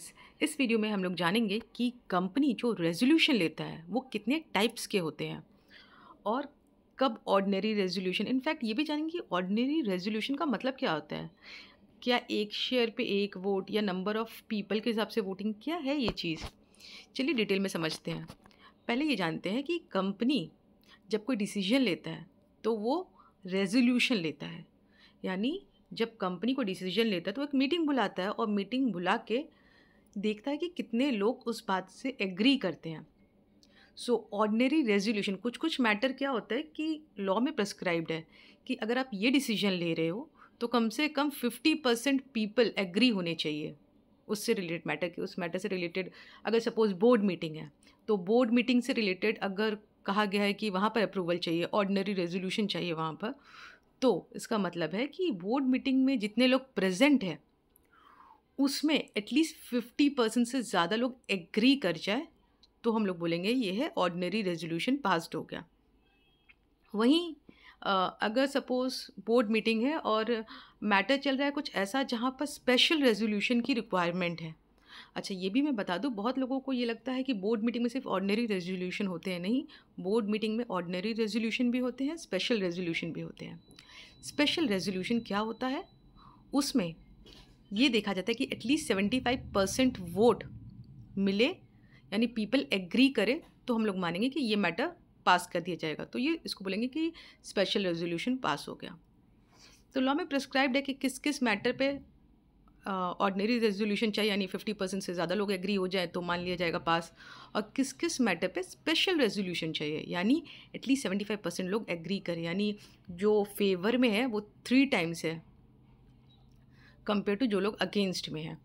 इस इस वीडियो में हम लोग जानेंगे कि कंपनी जो रेजोल्यूशन लेता है वो कितने टाइप्स के होते हैं और कब ऑर्डनरी रेजोल्यूशन इनफैक्ट ये भी जानेंगे कि ऑर्डनरी रेजोल्यूशन का मतलब क्या होता है क्या एक शेयर पे एक वोट या नंबर ऑफ़ पीपल के हिसाब से वोटिंग क्या है ये चीज़ चलिए डिटेल में समझते हैं पहले ये जानते हैं कि कंपनी जब कोई डिसीजन लेता है तो वो रेजोल्यूशन लेता है यानी जब कंपनी को डिसीजन लेता है तो एक मीटिंग बुलाता है और मीटिंग बुला के देखता है कि कितने लोग उस बात से एग्री करते हैं सो ऑर्डनरी रेजोल्यूशन कुछ कुछ मैटर क्या होता है कि लॉ में प्रेस्क्राइब्ड है कि अगर आप ये डिसीजन ले रहे हो तो कम से कम फिफ्टी परसेंट पीपल एग्री होने चाहिए उससे रिलेटेड मैटर के उस मैटर से रिलेटेड अगर सपोज बोर्ड मीटिंग है तो बोर्ड मीटिंग से रिलेटेड अगर कहा गया है कि वहाँ पर अप्रूवल चाहिए ऑर्डनरी रेजोल्यूशन चाहिए वहाँ पर तो इसका मतलब है कि बोर्ड मीटिंग में जितने लोग प्रेजेंट हैं उसमें एटलीस्ट फिफ्टी परसेंट से ज़्यादा लोग एग्री कर जाए तो हम लोग बोलेंगे ये है ऑर्डनरी रेजोल्यूशन पास्ड हो गया वहीं अगर सपोज़ बोर्ड मीटिंग है और मैटर चल रहा है कुछ ऐसा जहाँ पर स्पेशल रेजोल्यूशन की रिक्वायरमेंट है अच्छा ये भी मैं बता दूँ बहुत लोगों को ये लगता है कि बोर्ड मीटिंग में सिर्फ ऑर्डनरी रेजोल्यूशन होते हैं नहीं बोर्ड मीटिंग में ऑर्डनरी रेजोल्यूशन भी होते हैं स्पेशल रेजोल्यूशन भी होते हैं स्पेशल रेजोल्यूशन क्या होता है उसमें ये देखा जाता है कि at least seventy five percent vote मिले यानी पीपल एग्री करे तो हम लोग मानेंगे कि ये मैटर पास कर दिया जाएगा तो ये इसको बोलेंगे कि स्पेशल रेजोल्यूशन पास हो गया तो लॉ में प्रिस्क्राइब्ड है कि किस किस मैटर पे ऑर्डनरी रेजोल्यूशन चाहिए यानी फिफ्टी परसेंट से ज़्यादा लोग एग्री हो जाए तो मान लिया जाएगा पास और किस किस मैटर पे स्पेशल रेजोल्यूशन चाहिए यानी एटलीस्ट सेवेंटी फाइव परसेंट लोग एग्री करें यानी जो फेवर में है वो थ्री टाइम्स है कंपेयर टू जो लोग अगेंस्ट में हैं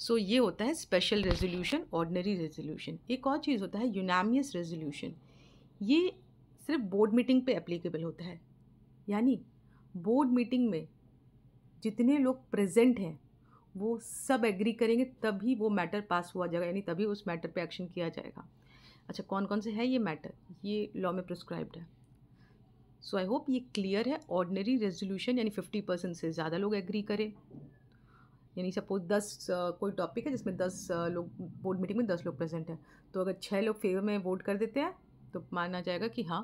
सो so, ये होता है स्पेशल रेजोल्यूशन ऑर्डनरी रेजोल्यूशन एक और चीज़ होता है यूनामियस रेजोल्यूशन ये सिर्फ बोर्ड मीटिंग पे एप्लीकेबल होता है यानी बोर्ड मीटिंग में जितने लोग प्रेजेंट हैं वो सब एग्री करेंगे तभी वो मैटर पास हुआ जाएगा यानी तभी उस मैटर पे एक्शन किया जाएगा अच्छा कौन कौन से है ये मैटर ये लॉ में प्रिस्क्राइब्ड है सो आई होप ये क्लियर है ऑर्डनरी रेजोल्यूशन यानी फिफ्टी परसेंट से ज़्यादा लोग एग्री करें यानी सपोज दस कोई टॉपिक है जिसमें दस लोग बोर्ड मीटिंग में दस लोग प्रेजेंट हैं तो अगर छः लोग फेवर में वोट कर देते हैं तो माना जाएगा कि हाँ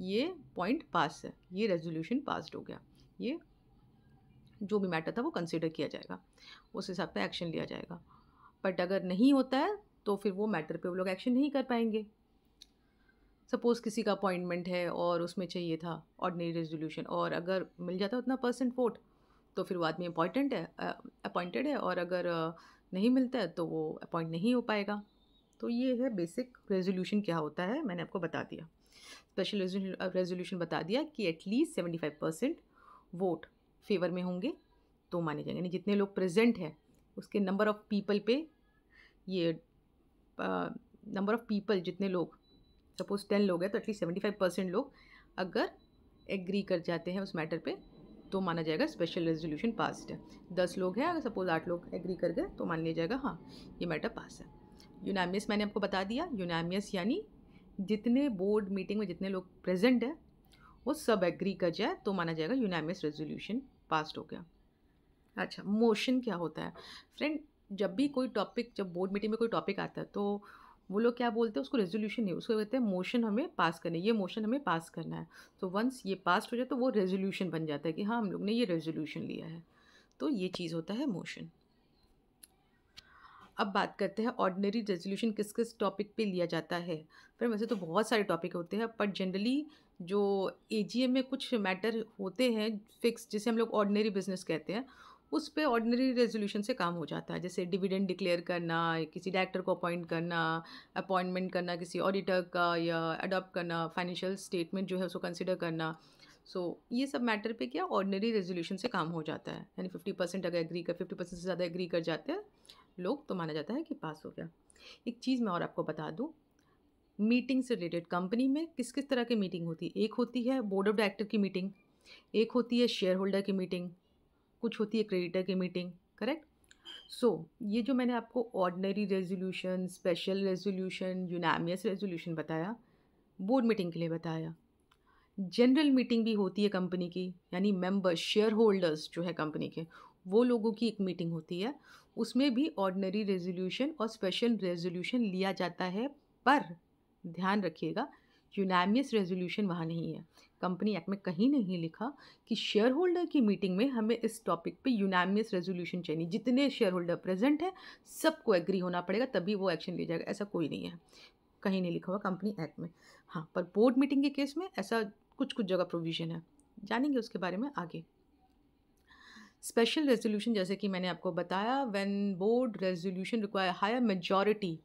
ये पॉइंट पास है ये रेजोल्यूशन पासड हो गया ये जो भी मैटर था वो कंसिडर किया जाएगा उस हिसाब से एक्शन लिया जाएगा बट अगर नहीं होता है तो फिर वो मैटर पे वो लोग एक्शन नहीं कर पाएंगे सपोज़ किसी का अपॉइंटमेंट है और उसमें चाहिए था ऑर्डनरी रेजोल्यूशन और अगर मिल जाता उतना परसेंट वोट तो फिर वो आदमी अपॉइंटेंट है अपॉइंटेड है और अगर नहीं मिलता है तो वो अपॉइंट नहीं हो पाएगा तो ये है बेसिक रेजोल्यूशन क्या होता है मैंने आपको बता दिया स्पेशल रेजोल्यूशन बता दिया कि at least seventy five percent vote favour में होंगे तो माने जाएंगे यानी जितने लोग प्रेजेंट हैं उसके नंबर ऑफ़ पीपल पे ये नंबर ऑफ़ पीपल जितने लोग सपोज़ टेन लोग हैं तो एटलीस्ट सेवेंटी फाइव परसेंट लोग अगर एग्री कर जाते हैं उस मैटर पे तो माना जाएगा स्पेशल रेजोल्यूशन पास है दस लोग हैं अगर सपोज़ आठ लोग एग्री कर गए तो मान लिया जाएगा हाँ ये मैटर पास है यूनामियस मैंने आपको बता दिया यूनामियस यानी जितने बोर्ड मीटिंग में जितने लोग प्रेजेंट हैं वो सब एग्री कर जाए तो माना जाएगा यूनामियस रेजोल्यूशन पास हो गया अच्छा मोशन क्या होता है फ्रेंड जब भी कोई टॉपिक जब बोर्ड मीटिंग में कोई टॉपिक आता है तो वो लोग क्या बोलते हैं उसको रेजोल्यूशन नहीं उसको कहते हैं मोशन हमें पास करने ये मोशन हमें पास करना है तो वंस ये पास हो जाए तो वो रेजोल्यूशन बन जाता है कि हाँ हम लोग ने ये रेजोल्यूशन लिया है तो ये चीज़ होता है मोशन अब बात करते हैं ऑर्डनरी रेजोल्यूशन किस किस टॉपिक पे लिया जाता है फिर वैसे तो बहुत सारे टॉपिक होते हैं पर जनरली जो ए में कुछ मैटर होते हैं फिक्स जिसे हम लोग ऑर्डनरी बिजनेस कहते हैं उस पर ऑर्डनरी रेजोल्यूशन से काम हो जाता है जैसे डिविडेंड डिक्लेयर करना किसी डायरेक्टर को अपॉइंट करना अपॉइंटमेंट करना किसी ऑडिटर का या अडॉप्ट करना फाइनेंशियल स्टेटमेंट जो है उसको कंसिडर करना सो so, ये सब मैटर पे क्या ऑर्डनरी रेजोल्यूशन से काम हो जाता है यानी फिफ्टी परसेंट अगर एग्री कर फिफ्टी परसेंट से ज़्यादा एग्री कर जाते हैं लोग तो माना जाता है कि पास हो गया एक चीज़ मैं और आपको बता दूँ मीटिंग से रिलेटेड कंपनी में किस किस तरह की मीटिंग होती है एक होती है बोर्ड ऑफ डायरेक्टर की मीटिंग एक होती है शेयर होल्डर की मीटिंग कुछ होती है क्रेडिटर की मीटिंग करेक्ट सो so, ये जो मैंने आपको ordinary resolution special resolution unanimous resolution बताया बोर्ड मीटिंग के लिए बताया जनरल मीटिंग भी होती है कंपनी की यानी मेंबर्स शेयर होल्डर्स जो है कंपनी के वो लोगों की एक मीटिंग होती है उसमें भी ऑर्डनरी रेजोल्यूशन और स्पेशल रेजोल्यूशन लिया जाता है पर ध्यान रखिएगा यूनानियस रेजोल्यूशन वहाँ नहीं है कंपनी एक्ट में कहीं नहीं लिखा कि शेयर होल्डर की मीटिंग में हमें इस टॉपिक पे यूनानियस रेजोल्यूशन चाहिए जितने शेयर होल्डर प्रेजेंट हैं सबको एग्री होना पड़ेगा तभी वो एक्शन लिया जाएगा ऐसा कोई नहीं है कहीं नहीं लिखा हुआ कंपनी एक्ट में हाँ पर बोर्ड मीटिंग के केस में ऐसा कुछ कुछ जगह प्रोविजन है जानेंगे उसके बारे में आगे स्पेशल रेजोल्यूशन जैसे कि मैंने आपको बताया when board resolution require higher majority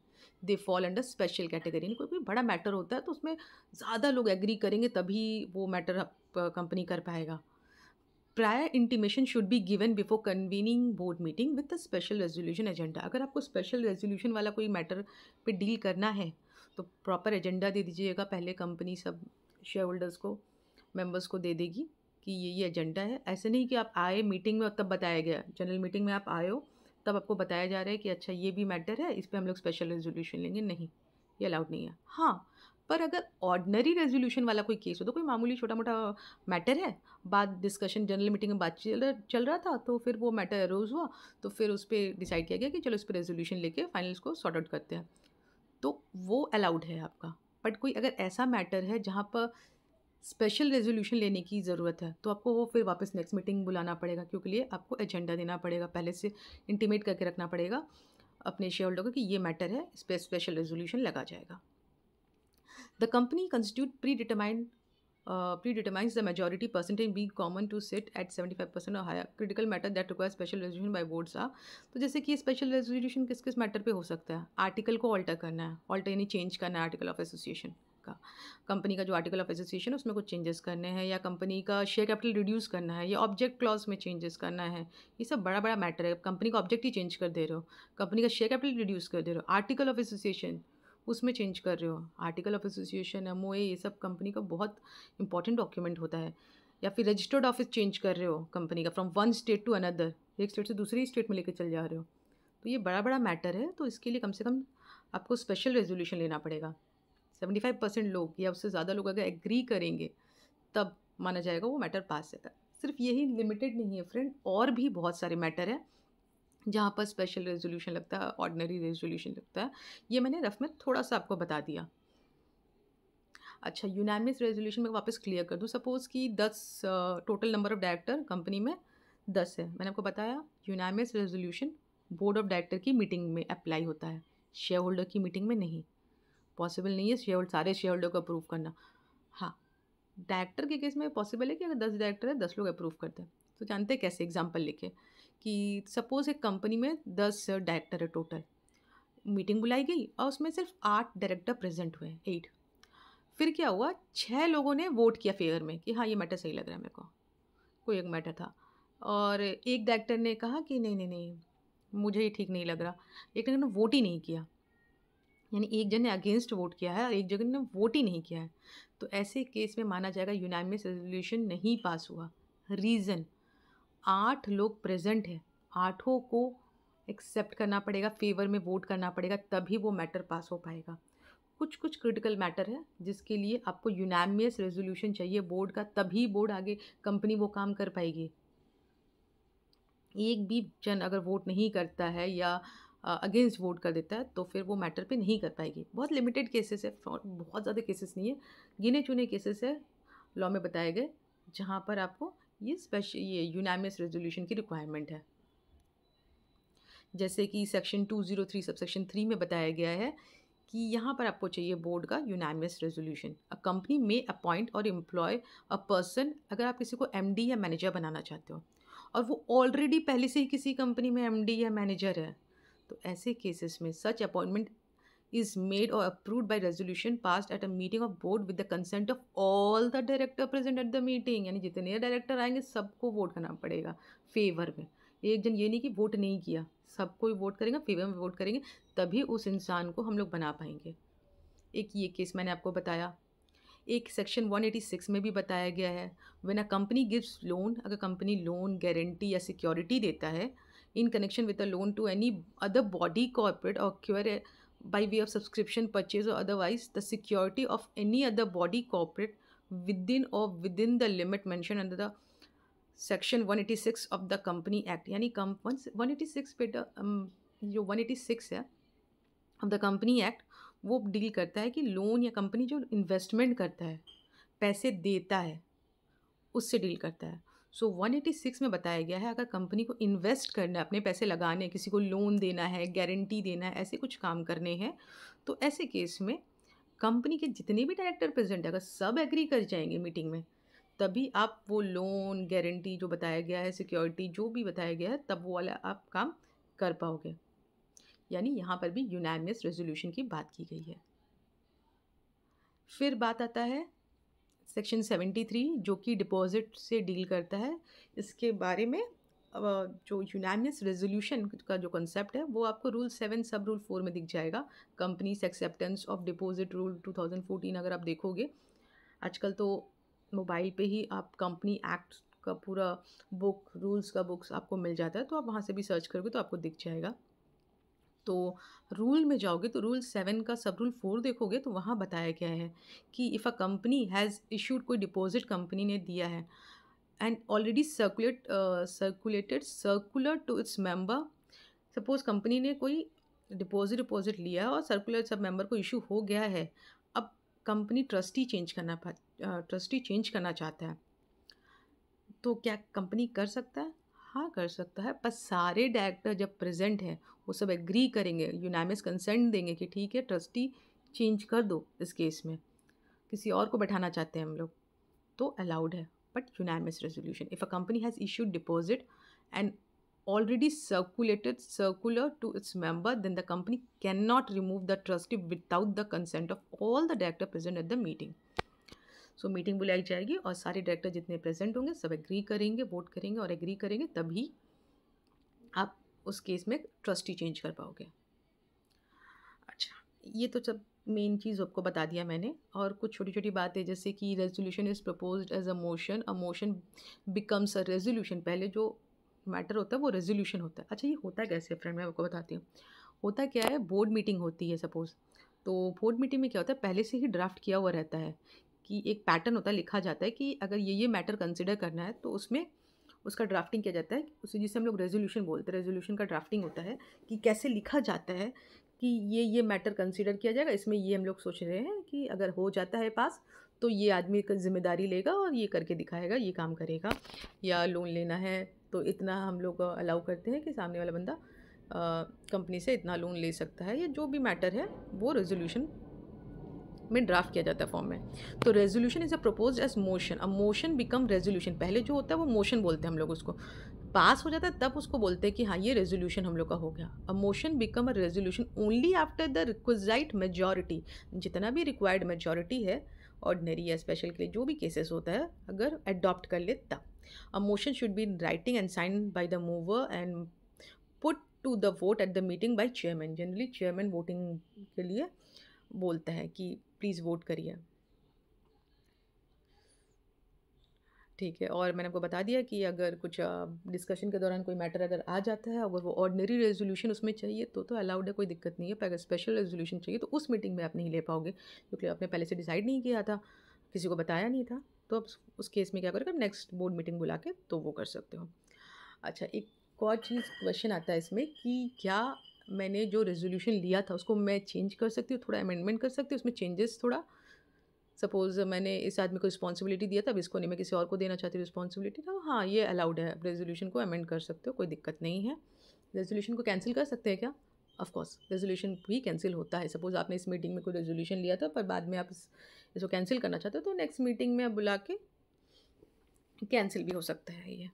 they fall under special category यानी कोई भी बड़ा मैटर होता है तो उसमें ज़्यादा लोग एग्री करेंगे तभी वो मैटर कंपनी कर पाएगा prior intimation should be given before convening board meeting with the special resolution agenda अगर आपको स्पेशल रेजोल्यूशन वाला कोई मैटर पे डील करना है तो प्रॉपर एजेंडा दे दीजिएगा पहले कंपनी सब शेयर होल्डर्स को मेम्बर्स को दे देगी कि ये ये एजेंडा है ऐसे नहीं कि आप आए मीटिंग में और तब बताया गया जनरल मीटिंग में आप आए हो तब आपको बताया जा रहा है कि अच्छा ये भी मैटर है इस पर हम लोग स्पेशल रेजोल्यूशन लेंगे नहीं ये अलाउड नहीं है हाँ पर अगर ऑर्डनरी रेजोल्यूशन वाला कोई केस हो तो कोई मामूली छोटा मोटा मैटर है बाद डिस्कशन जनरल मीटिंग में बात चल रहा था तो फिर वो मैटर अरोज हुआ तो फिर उस पर डिसाइड किया गया कि चलो इस पर रेजोल्यूशन लेके फाइनल उसको सॉर्ट आउट करते हैं तो वो अलाउड है आपका बट कोई अगर ऐसा मैटर है जहाँ पर स्पेशल रेजोल्यूशन लेने की ज़रूरत है तो आपको वो फिर वापस नेक्स्ट मीटिंग बुलाना पड़ेगा क्योंकि लिए आपको एजेंडा देना पड़ेगा पहले से इंटीमेट करके रखना पड़ेगा अपने शेयर होल्डर को कि ये मैटर है इस पर स्पेशल रेजोल्यूशन लगा जाएगा the company constitute predetermined predetermines the majority percentage be common to sit at seventy five percent और higher critical matter that require special resolution by boards are तो जैसे कि special resolution किस किस matter पर हो सकता है आर्टिकल को ऑल्टर करना है ऑल्टर यानी चेंज करना है आर्टिकल ऑफ एसोसिएशन का कंपनी का जो आर्टिकल ऑफ एसोसिएशन है उसमें कुछ चेंजेस करने हैं या कंपनी का शेयर कैपिटल रिड्यूस करना है या ऑब्जेक्ट क्लॉज में चेंजेस करना है ये सब बड़ा बड़ा मैटर है कंपनी का ऑब्जेक्ट ही चेंज कर दे रहे हो कंपनी का शेयर कैपिटल रिड्यूस कर दे रहे हो आर्टिकल ऑफ एसोसिएशन उसमें चेंज कर रहे हो आर्टिकल ऑफ एसोसिएशन एम ये सब कंपनी का बहुत इंपॉर्टेंट डॉक्यूमेंट होता है या फिर रजिस्टर्ड ऑफिस चेंज कर रहे हो कंपनी का from one state to another एक स्टेट से दूसरी स्टेट में लेकर चल जा रहे हो तो ये बड़ा बड़ा मैटर है तो इसके लिए कम से कम आपको स्पेशल रेजोल्यूशन लेना पड़ेगा सेवेंटी फाइव परसेंट लोग या उससे ज़्यादा लोग अगर एग्री करेंगे तब माना जाएगा वो मैटर पास रहता है सिर्फ यही लिमिटेड नहीं है फ्रेंड और भी बहुत सारे मैटर हैं जहाँ पर स्पेशल रेजोल्यूशन लगता है ऑर्डनरी रेजोल्यूशन लगता है ये मैंने रफ में थोड़ा सा आपको बता दिया अच्छा यूनानिमस रेजोल्यूशन में वापस क्लियर कर दूँ सपोज़ कि दस total number of director company में दस है मैंने आपको बताया unanimous resolution board of director की मीटिंग में अप्लाई होता है शेयर होल्डर की मीटिंग में नहीं पॉसिबल नहीं है शेयर होल्ड सारे शेयर होल्डर को अप्रूव करना हाँ डायरेक्टर के केस में पॉसिबल है कि अगर दस डायरेक्टर है दस लोग अप्रूव करते हैं तो जानते हैं कैसे एग्जाम्पल लेके कि सपोज़ एक कंपनी में दस डायरेक्टर है टोटल मीटिंग बुलाई गई और उसमें सिर्फ आठ डायरेक्टर प्रेजेंट हुए एट फिर क्या हुआ छः लोगों ने वोट किया फेवर में कि हाँ ये मैटर सही लग रहा है मेरे को कोई एक मैटर था और एक डायरेक्टर ने कहा कि नहीं नहीं नहीं मुझे ये ठीक नहीं लग रहा एक ने वोट ही नहीं किया यानी एक जन ने अगेंस्ट वोट किया है और एक जगह ने वोट ही नहीं किया है तो ऐसे केस में माना जाएगा यूनानिमस रेजोल्यूशन नहीं पास हुआ रीज़न आठ लोग प्रेजेंट हैं आठों को एक्सेप्ट करना पड़ेगा फेवर में वोट करना पड़ेगा तभी वो मैटर पास हो पाएगा कुछ कुछ क्रिटिकल मैटर है जिसके लिए आपको यूनानिमस रेजोल्यूशन चाहिए बोर्ड का तभी बोर्ड आगे कंपनी वो काम कर पाएगी एक भी जन अगर वोट नहीं करता है या अगेंस्ट वोट कर देता है तो फिर वो मैटर पे नहीं कर पाएगी बहुत लिमिटेड केसेस है फ्रॉड बहुत ज़्यादा केसेस नहीं है गिने चुने केसेस है लॉ में बताए गए जहाँ पर आपको ये स्पेश ये यूनामियस रेजोल्यूशन की रिक्वायरमेंट है जैसे कि section two zero three sub section three में बताया गया है कि यहाँ पर आपको चाहिए बोर्ड का यूनामियस रेजोल्यूशन अ कंपनी में अपॉइंट और एम्प्लॉय अ पर्सन अगर आप किसी को एम या मैनेजर बनाना चाहते हो और वो ऑलरेडी पहले से ही किसी कंपनी में एम या मैनेजर है तो ऐसे केसेस में सच अपॉइंटमेंट इज मेड और approved by resolution pass at a meeting of board with the consent of all the director present at the meeting यानी जितने डायरेक्टर आएंगे सबको वोट करना पड़ेगा फेवर में एक जन ये नहीं कि वोट नहीं किया सबको भी वोट करेंगे फेवर में वोट करेंगे तभी उस इंसान को हम लोग बना पाएंगे एक ये केस मैंने आपको बताया एक सेक्शन 186 में भी बताया गया है when a company gives loan अगर कंपनी लोन गारंटी या सिक्योरिटी देता है in connection with a loan to any other body, corporate, or cure by way of subscription, purchase, or otherwise, the security of any other body, corporate within or within the limit mentioned under the section 186 of the company act yani कम 186 pe um, jo 186 hai of the company act वो deal करता है कि loan या company जो investment करता है पैसे देता है उससे डील करता है सो so, 186 में बताया गया है अगर कंपनी को इन्वेस्ट करना है अपने पैसे लगाने किसी को लोन देना है गारंटी देना है ऐसे कुछ काम करने हैं तो ऐसे केस में कंपनी के जितने भी डायरेक्टर प्रेजेंट है अगर सब एग्री कर जाएंगे मीटिंग में तभी आप वो लोन गारंटी जो बताया गया है सिक्योरिटी जो भी बताया गया है तब वो वाला आप काम कर पाओगे यानी यहाँ पर भी यूनानियस रेजोल्यूशन की बात की गई है फिर बात आता है सेक्शन सेवेंटी थ्री जो कि डिपॉजिट से डील करता है इसके बारे में जो यूनानियस रेजोल्यूशन का जो कॉन्सेप्ट है वो आपको rule seven sub rule four में दिख जाएगा companies acceptance of deposit rule 2014 अगर आप देखोगे आजकल तो मोबाइल पे ही आप कंपनी एक्ट का पूरा बुक रूल्स का बुक्स आपको मिल जाता है तो आप वहाँ से भी सर्च करोगे तो आपको दिख जाएगा तो रूल में जाओगे तो रूल सेवन का सब रूल फोर देखोगे तो वहाँ बताया गया है कि if a company has issued कोई डिपॉजिट कंपनी ने दिया है and already circulate circulated circular to its member suppose company ने कोई डिपॉजिट डिपॉजिट लिया और सर्कुलर सब मेंबर को इशू हो गया है अब कंपनी ट्रस्टी चेंज करना ट्रस्टी चेंज uh, करना चाहता है तो क्या कंपनी कर सकता है हाँ कर सकता है पर सारे डायरेक्टर जब प्रेजेंट है वो सब एग्री करेंगे यूनामिस कंसेंट देंगे कि ठीक है ट्रस्टी चेंज कर दो इस केस में किसी और को बैठाना चाहते हैं हम लोग तो अलाउड है but unanimous resolution if a company has issued deposit and already circulated circular to its member then the company can not remove the trustee without the consent of all the director present at the meeting so meeting बुलाई जाएगी और सारे director जितने present होंगे सब agree करेंगे vote करेंगे और एग्री करेंगे तभी आप उस केस में ट्रस्टी चेंज कर पाओगे अच्छा ये तो सब मेन चीज़ आपको बता दिया मैंने और कुछ छोटी छोटी बातें जैसे कि resolution is propose as a motion a motion becomes a resolution पहले जो मैटर होता है वो रेजोल्यूशन होता है अच्छा ये होता कैसे फ्रेंड मैं आपको बताती हूँ होता क्या है बोर्ड मीटिंग होती है सपोज़ तो बोर्ड मीटिंग में क्या होता है पहले से ही ड्राफ्ट किया हुआ रहता है कि एक पैटर्न होता है लिखा जाता है कि अगर ये ये मैटर कंसिडर करना है तो उसमें उसका ड्राफ्टिंग किया जाता है उसे जिसे हम लोग रेजोल्यूशन बोलते हैं रेजोल्यूशन का ड्राफ्टिंग होता है कि कैसे लिखा जाता है कि ये ये मैटर कंसिडर किया जाएगा इसमें ये हम लोग सोच रहे हैं कि अगर हो जाता है पास तो ये आदमी जिम्मेदारी लेगा और ये करके दिखाएगा ये काम करेगा या लोन लेना है तो इतना हम लोग अलाउ करते हैं कि सामने वाला बंदा कंपनी से इतना लोन ले सकता है या जो भी मैटर है वो रेजोल्यूशन में ड्राफ्ट किया जाता है फॉर्म में तो resolution is a propose as motion a motion become resolution पहले जो होता है वो मोशन बोलते हैं हम लोग उसको पास हो जाता है तब उसको बोलते हैं कि हाँ ये रेजोल्यूशन हम लोग का हो गया a motion become a resolution only after the requisite majority जितना भी रिक्वायर्ड मेजोरिटी है ऑर्डनरी या स्पेशल के लिए जो भी केसेस होता है अगर एडॉप्ट कर ले तब a motion should be writing and sign by the mover and put to the vote at the meeting by chairman generally chairman voting के लिए बोलता है कि प्लीज़ वोट करिए ठीक है और मैंने आपको बता दिया कि अगर कुछ डिस्कशन के दौरान कोई मैटर अगर आ जाता है अगर वो ऑर्डनरी रेजोल्यूशन उसमें चाहिए तो तो अलाउड है कोई दिक्कत नहीं है पर अगर स्पेशल रेजोल्यूशन चाहिए तो उस मीटिंग में आप नहीं ले पाओगे क्योंकि आपने पहले से डिसाइड नहीं किया था किसी को बताया नहीं था तो आप उस केस में क्या करोगे आप नेक्स्ट बोर्ड मीटिंग बुला के तो वो कर सकते हो अच्छा एक और चीज़ क्वेश्चन आता है इसमें कि क्या मैंने जो रेजोल्यूशन लिया था उसको मैं चेंज कर सकती हूँ थोड़ा अमेंडमेंट कर सकती हूँ उसमें चेंजेस थोड़ा सपोज़ मैंने इस आदमी को रिस्पॉन्सिबिलिटी दिया था अब इसको नहीं मैं किसी और को देना चाहती हूँ रिस्पॉन्सिबिलिटी तो हाँ ये अलाउड है आप रेजोल्यूशन को अमेंड कर सकते हो कोई दिक्कत नहीं है रेजोल्यूशन को कैंसिल कर सकते हैं क्या ऑफकोर्स रेजोल्यूशन भी कैंसिल होता है सपोज़ आपने इस मीटिंग में कोई रेजोल्यूशन लिया था पर बाद में आप इस, इसको कैंसिल करना चाहते हो तो नेक्स्ट मीटिंग में आप बुला के कैंसिल भी हो सकता है ये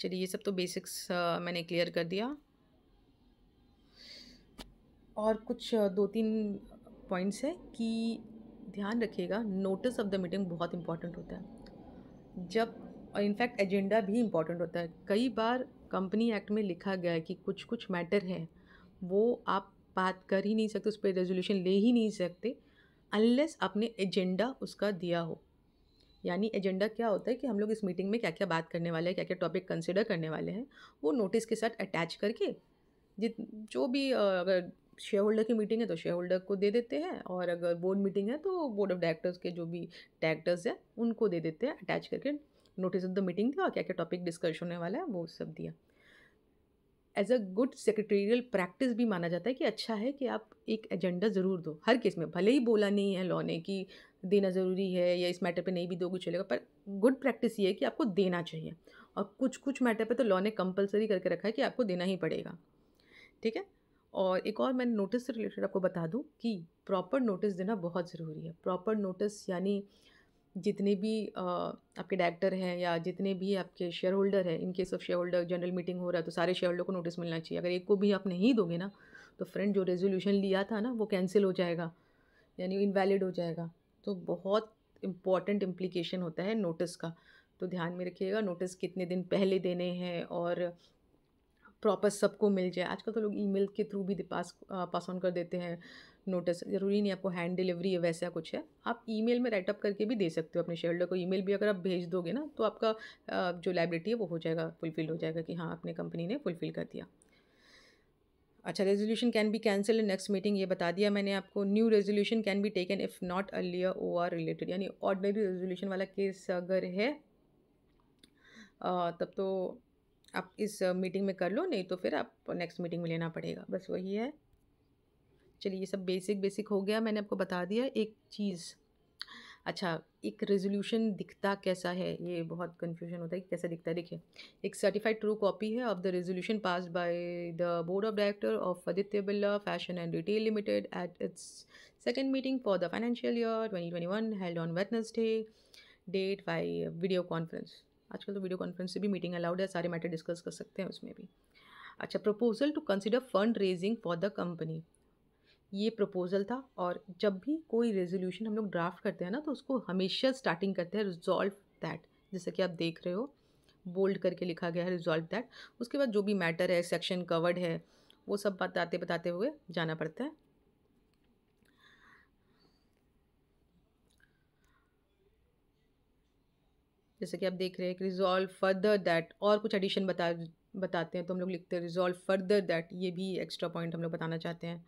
चलिए ये सब तो बेसिक्स मैंने क्लियर कर दिया और कुछ दो तीन पॉइंट्स हैं कि ध्यान रखिएगा नोटिस ऑफ द मीटिंग बहुत इंपॉर्टेंट होता है जब और इनफैक्ट एजेंडा भी इम्पॉर्टेंट होता है कई बार कंपनी एक्ट में लिखा गया है कि कुछ कुछ मैटर हैं वो आप बात कर ही नहीं सकते उस पर रेजोल्यूशन ले ही नहीं सकते अनलेस आपने एजेंडा उसका दिया हो यानी एजेंडा क्या होता है कि हम लोग इस मीटिंग में क्या क्या बात करने वाले हैं क्या क्या टॉपिक कंसिडर करने वाले हैं वो नोटिस के साथ अटैच करके जित जो भी अगर शेयर होल्डर की मीटिंग है तो शेयर होल्डर को दे देते हैं और अगर बोर्ड मीटिंग है तो बोर्ड ऑफ डायरेक्टर्स के जो भी डायरेक्टर्स हैं उनको दे देते हैं अटैच करके नोटिस ऑफ द मीटिंग दिया और क्या क्या टॉपिक डिस्कस होने वाला है वो सब दिया as a good secretarial practice भी माना जाता है कि अच्छा है कि आप एक एजेंडा ज़रूर दो हर केस में भले ही बोला नहीं है लॉ ने कि देना ज़रूरी है या इस मैटर पे नहीं भी दोगे चलेगा पर गुड प्रैक्टिस ये है कि आपको देना चाहिए और कुछ कुछ मैटर पे तो लॉ ने कंपलसरी करके रखा है कि आपको देना ही पड़ेगा ठीक है और एक और मैं नोटिस से रिलेटेड आपको बता दूं कि प्रॉपर नोटिस देना बहुत ज़रूरी है प्रॉपर नोटिस यानी जितने भी आपके डायरेक्टर हैं या जितने भी आपके शेयर होल्डर हैं in case of share holder general meeting हो रहा है तो सारे शेयर होल्डर को नोटिस मिलना चाहिए अगर एक को भी आप नहीं दोगे ना तो फ्रेंड जो रेजोल्यूशन लिया था ना वो कैंसिल हो जाएगा यानी इनवैलिड हो जाएगा तो बहुत इम्पॉर्टेंट इम्प्लीकेशन होता है नोटिस का तो ध्यान में रखिएगा नोटिस कितने दिन पहले देने हैं और प्रॉपर सबको मिल जाए आजकल तो लोग ईमेल के थ्रू भी पास पास ऑन कर देते हैं नोटिस ज़रूरी नहीं आपको हैंड डिलीवरी है वैसा कुछ है आप ईमेल में राइटअप करके भी दे सकते हो अपने शेयर को ईमेल भी अगर आप भेज दोगे ना तो आपका जो लाइबिलिटी है वो हो जाएगा फुलफ़िल हो जाएगा कि हाँ आपने कंपनी ने फुलफ़िल कर दिया अच्छा resolution can be cancel in next meeting ये बता दिया मैंने आपको new resolution can be taken if not earlier O R related यानी ऑर्डनरी रेजोल्यूशन वाला केस अगर है तब तो आप इस मीटिंग में कर लो नहीं तो फिर आप नेक्स्ट मीटिंग में लेना पड़ेगा बस वही है चलिए ये सब बेसिक बेसिक हो गया मैंने आपको बता दिया एक चीज़ अच्छा एक रेजोल्यूशन दिखता कैसा है ये बहुत कन्फ्यूजन होता है कि कैसा दिखता है देखिए एक सर्टिफाइड ट्रू कॉपी है of the resolution pass by the board of director of Aditya Birla fashion and retail limited at its second meeting for the financial year twenty twenty one held on Wednesday date by video conference आजकल तो video conference से भी meeting allowed है सारे matter discuss कर सकते हैं उसमें भी अच्छा proposal to consider fund raising for the company ये प्रपोजल था और जब भी कोई रेजोल्यूशन हम लोग ड्राफ्ट करते हैं ना तो उसको हमेशा स्टार्टिंग करते हैं रिजॉल्व दैट जैसे कि आप देख रहे हो बोल्ड करके लिखा गया है रिजॉल्व दैट उसके बाद जो भी मैटर है सेक्शन कवर्ड है वो सब बताते बताते हुए जाना पड़ता है जैसे कि आप देख रहे हैं कि रिजॉल्व फर्दर दैट और कुछ एडिशन बता बताते हैं तो हम लोग लिखते हैं रिजॉल्व फर्दर दैट ये भी एक्स्ट्रा पॉइंट हम लोग बताना चाहते हैं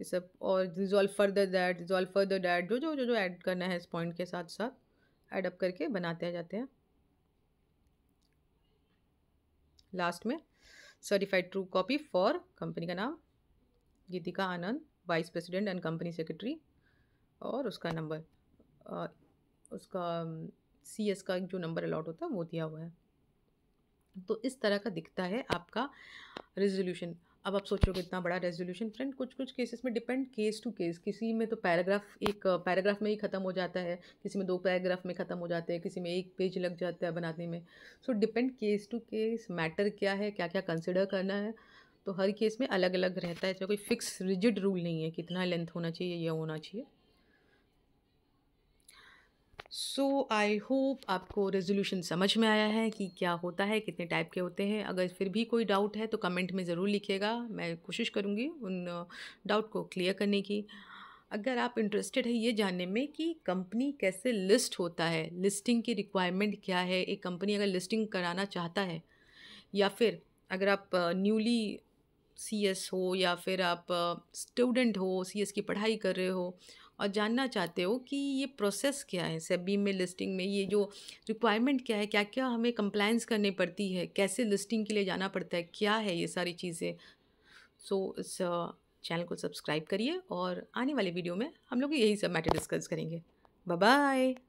ये सब और resolve further that resolve further that जो जो जो जो ऐड करना है इस पॉइंट के साथ साथ ऐड अप करके बनाते हैं जाते हैं लास्ट में certified true copy for company का नाम Geetika Anand vice president and company secretary और उसका नंबर उसका सी एस का जो नंबर अलॉट होता है वो दिया हुआ है तो इस तरह का दिखता है आपका रेजोल्यूशन अब आप सोचोगे इतना बड़ा रेजोल्यूशन फ्रेंड कुछ कुछ केसेस में डिपेंड केस टू केस किसी में तो पैराग्राफ एक पैराग्राफ में ही ख़त्म हो जाता है किसी में दो पैराग्राफ में ख़त्म हो जाते हैं किसी में एक पेज लग जाता है बनाने में so depend case to case matter क्या है क्या क्या कंसिडर करना है तो हर केस में अलग अलग रहता है इसमें कोई फिक्स रिजिड रूल नहीं है कितना लेंथ होना चाहिए या होना चाहिए सो आई होप आपको रेजोल्यूशन समझ में आया है कि क्या होता है कितने टाइप के होते हैं अगर फिर भी कोई डाउट है तो कमेंट में ज़रूर लिखिएगा मैं कोशिश करूँगी उन डाउट को क्लियर करने की अगर आप इंटरेस्टेड है ये जानने में कि कंपनी कैसे लिस्ट होता है लिस्टिंग की रिक्वायरमेंट क्या है एक कंपनी अगर लिस्टिंग कराना चाहता है या फिर अगर आप न्यूली सी एस हो या फिर आप स्टूडेंट हो सी एस की पढ़ाई कर रहे हो और जानना चाहते हो कि ये प्रोसेस क्या है सेबी में लिस्टिंग में ये जो रिक्वायरमेंट क्या है क्या क्या हमें कंप्लाइंस करनी पड़ती है कैसे लिस्टिंग के लिए जाना पड़ता है क्या है ये सारी चीज़ें सो इस चैनल को सब्सक्राइब करिए और आने वाले वीडियो में हम लोग यही सब मैटर डिस्कस करेंगे बाय